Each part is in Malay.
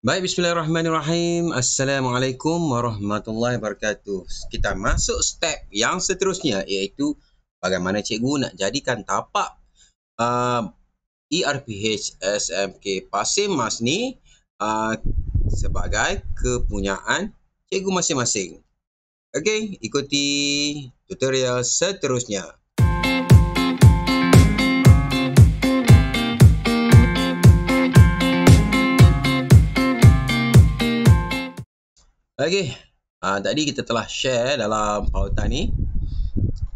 Baik, bismillahirrahmanirrahim. Assalamualaikum warahmatullahi wabarakatuh. Kita masuk step yang seterusnya iaitu bagaimana cikgu nak jadikan tapak uh, ERPH SMK Pasir Mas ni uh, sebagai kepunyaan cikgu masing-masing. Okey, ikuti tutorial seterusnya. Okey. Uh, tadi kita telah share dalam pautan ni.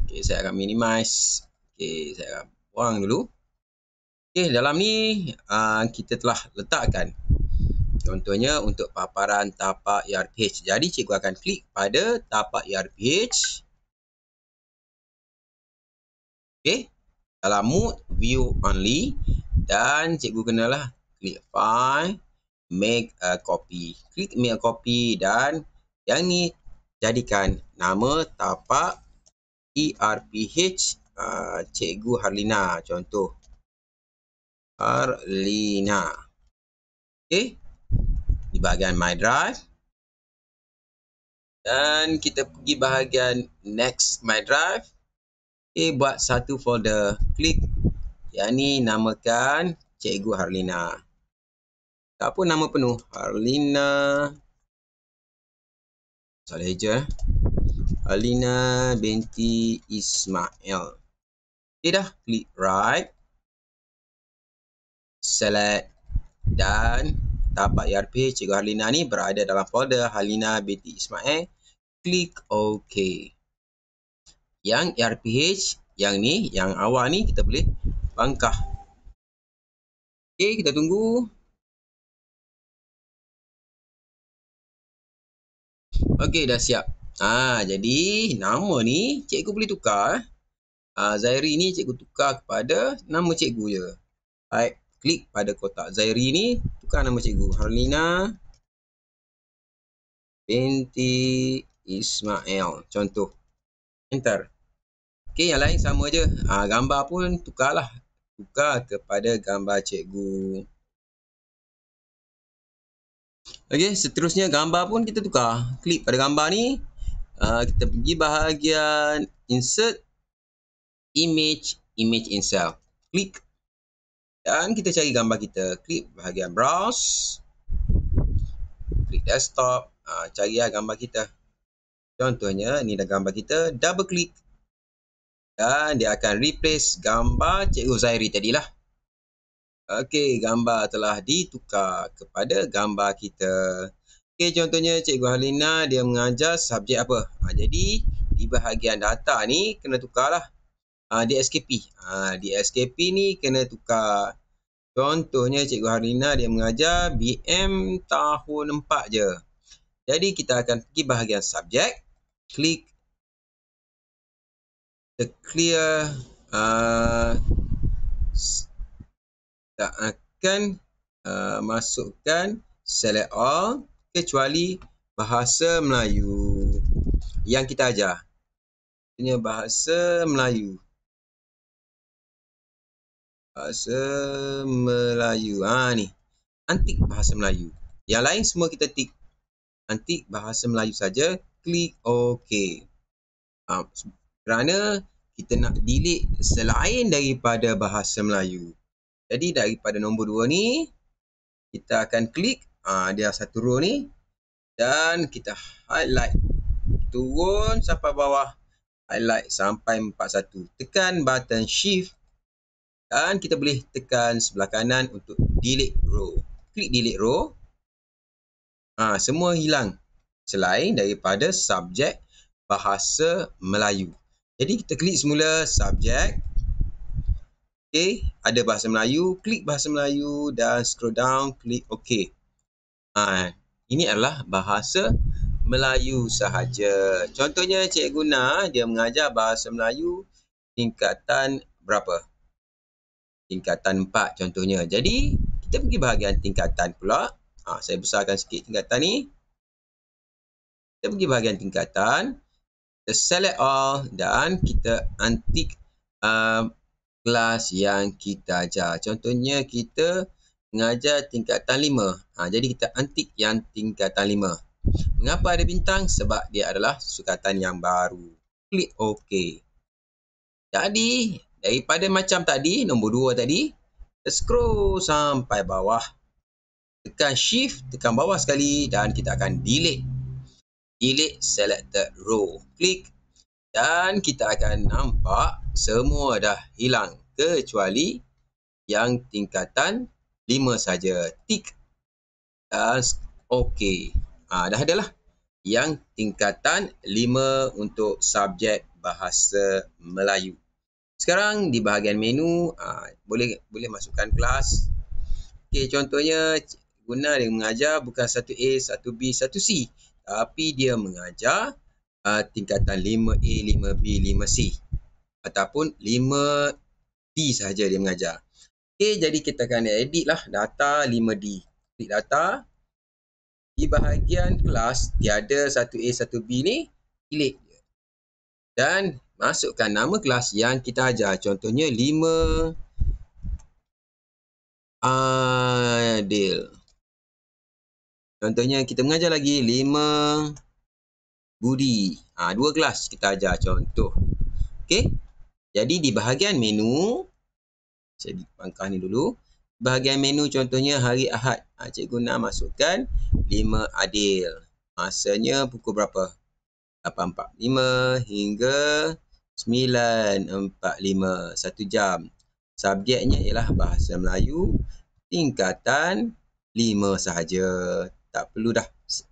Okay, saya akan minimize. Okay, saya akan buang dulu. Okay, dalam ni uh, kita telah letakkan contohnya untuk paparan tapak ERPH. Jadi cikgu akan klik pada tapak ERPH. Okay, Dalam mode view only dan cikgu kenalah klik file make a copy. Klik make a copy dan yang ni jadikan nama tapak ERPH uh, ah, Cikgu Harlina contoh. Harlina. Okey. Di bahagian My Drive. Dan kita pergi bahagian Next My Drive. Okey, buat satu folder. Klik. Yang ni namakan Cikgu Harlina. Tak apa nama penuh. Arlina. Salah eja. Eh. Arlina binti Ismail. Okey dah. Klik right. Select. Dan tapak ERP Cikgu Alina ni berada dalam folder Alina binti Ismail. Klik OK. Yang ERPH, yang ni, yang awal ni kita boleh bangkah. Okey, kita tunggu. Okey, dah siap. Ah, jadi nama ni cikgu boleh tukar. Ah, Zairi ni cikgu tukar kepada nama cikgu je. Baik, klik pada kotak Zairi ni tukar nama cikgu. Harlina binti Ismail. Contoh. Enter. Okey, yang lain sama je. Ah, gambar pun tukarlah. Tukar kepada gambar cikgu. Okey, seterusnya gambar pun kita tukar. Klik pada gambar ni. Uh, kita pergi bahagian insert image image in Klik dan kita cari gambar kita. Klik bahagian browse. Klik desktop. Uh, cari lah gambar kita. Contohnya, ni dah gambar kita. Double klik Dan dia akan replace gambar Cikgu Zairi tadi lah. Okey, gambar telah ditukar kepada gambar kita. Okey, contohnya Cikgu Halina dia mengajar subjek apa? Ha, jadi, di bahagian data ni kena tukarlah. Ha, di SKP. Ha, di SKP ni kena tukar. Contohnya Cikgu Halina dia mengajar BM tahun 4 je. Jadi, kita akan pergi bahagian subjek. Klik. The clear. Uh, tak akan uh, masukkan select all kecuali bahasa Melayu yang kita ajar punya bahasa Melayu bahasa Melayu ah ni antik bahasa Melayu yang lain semua kita tik antik bahasa Melayu saja klik ok ah, kerana kita nak delete selain daripada bahasa Melayu jadi daripada nombor 2 ni kita akan klik ah dia satu row ni dan kita highlight turun sampai bawah highlight sampai 41. Tekan button shift dan kita boleh tekan sebelah kanan untuk delete row. Klik delete row. Ah semua hilang selain daripada subjek bahasa Melayu. Jadi kita klik semula subjek okay, ada bahasa Melayu, klik bahasa Melayu dan scroll down, klik OK. Ha, ini adalah bahasa Melayu sahaja. Contohnya Cikgu Na, dia mengajar bahasa Melayu tingkatan berapa? Tingkatan 4 contohnya. Jadi, kita pergi bahagian tingkatan pula. Ha, saya besarkan sikit tingkatan ni. Kita pergi bahagian tingkatan. Kita select all dan kita antik uh, kelas yang kita ajar. Contohnya kita mengajar tingkatan 5. Ha, jadi kita antik yang tingkatan 5. Mengapa ada bintang? Sebab dia adalah sukatan yang baru. Klik OK. Jadi daripada macam tadi, nombor 2 tadi, scroll sampai bawah. Tekan shift, tekan bawah sekali dan kita akan delete. Delete selected row. Klik dan kita akan nampak semua dah hilang kecuali yang tingkatan 5 saja tick dan okey ha, dah ada lah yang tingkatan 5 untuk subjek bahasa Melayu sekarang di bahagian menu ha, boleh boleh masukkan kelas okey contohnya guna dia mengajar bukan 1A 1B 1C tapi dia mengajar uh, tingkatan 5A, 5B, 5C ataupun 5D sahaja dia mengajar. Okey, jadi kita akan edit lah data 5D. Klik data. Di bahagian kelas, tiada 1A, 1B ni. Klik. Dan masukkan nama kelas yang kita ajar. Contohnya 5 Adil. Contohnya kita mengajar lagi 5 budi. Ha, dua kelas kita ajar contoh. Okey. Jadi di bahagian menu. saya pangkah ni dulu. Bahagian menu contohnya hari Ahad. Ha, cikgu nak masukkan 5 adil. Masanya pukul berapa? 8.45 hingga 9.45. Satu jam. Subjeknya ialah Bahasa Melayu tingkatan 5 sahaja. Tak perlu dah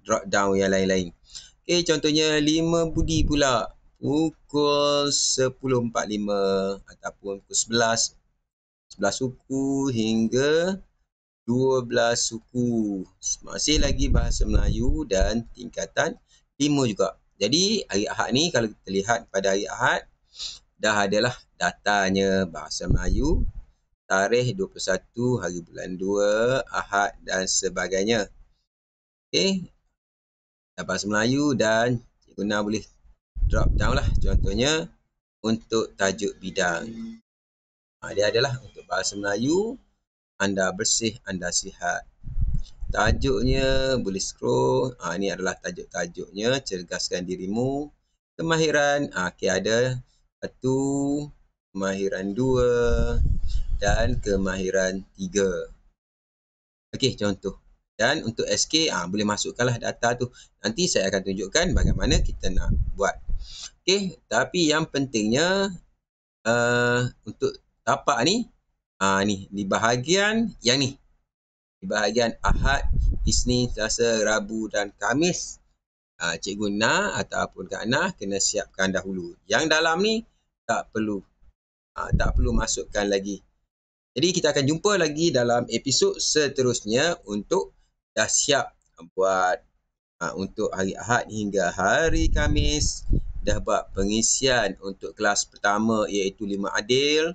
drop down yang lain-lain. Okay, eh, contohnya 5 budi pula pukul 10.45 ataupun pukul 11. 11 suku hingga 12 suku. Masih lagi bahasa Melayu dan tingkatan 5 juga. Jadi hari Ahad ni kalau kita lihat pada hari Ahad dah adalah datanya bahasa Melayu tarikh 21 hari bulan 2 Ahad dan sebagainya. Okey, eh, dalam bahasa Melayu dan cikgu Nah boleh drop down lah contohnya untuk tajuk bidang. Ha, dia adalah untuk bahasa Melayu, anda bersih, anda sihat. Tajuknya boleh scroll, ha, ini adalah tajuk-tajuknya, cergaskan dirimu. Kemahiran, ha, okay, ada satu, kemahiran dua dan kemahiran tiga. Okey, contoh dan untuk SK ha, ah, boleh masukkanlah data tu nanti saya akan tunjukkan bagaimana kita nak buat Okey, tapi yang pentingnya uh, untuk tapak ni uh, ni di bahagian yang ni di bahagian Ahad, Isnin, Selasa, Rabu dan Kamis uh, Cikgu Na ataupun Kak Na kena siapkan dahulu yang dalam ni tak perlu uh, tak perlu masukkan lagi jadi kita akan jumpa lagi dalam episod seterusnya untuk dah siap buat ha, untuk hari Ahad hingga hari Kamis dah buat pengisian untuk kelas pertama iaitu lima adil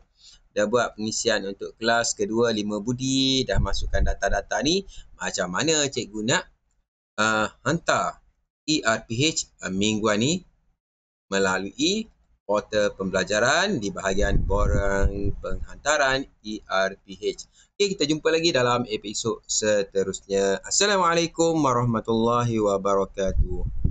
dah buat pengisian untuk kelas kedua lima budi dah masukkan data-data ni macam mana cikgu nak uh, hantar ERPH uh, ha, mingguan ni melalui portal pembelajaran di bahagian borang penghantaran ERPH Okay, kita jumpa lagi dalam episod seterusnya. Assalamualaikum warahmatullahi wabarakatuh.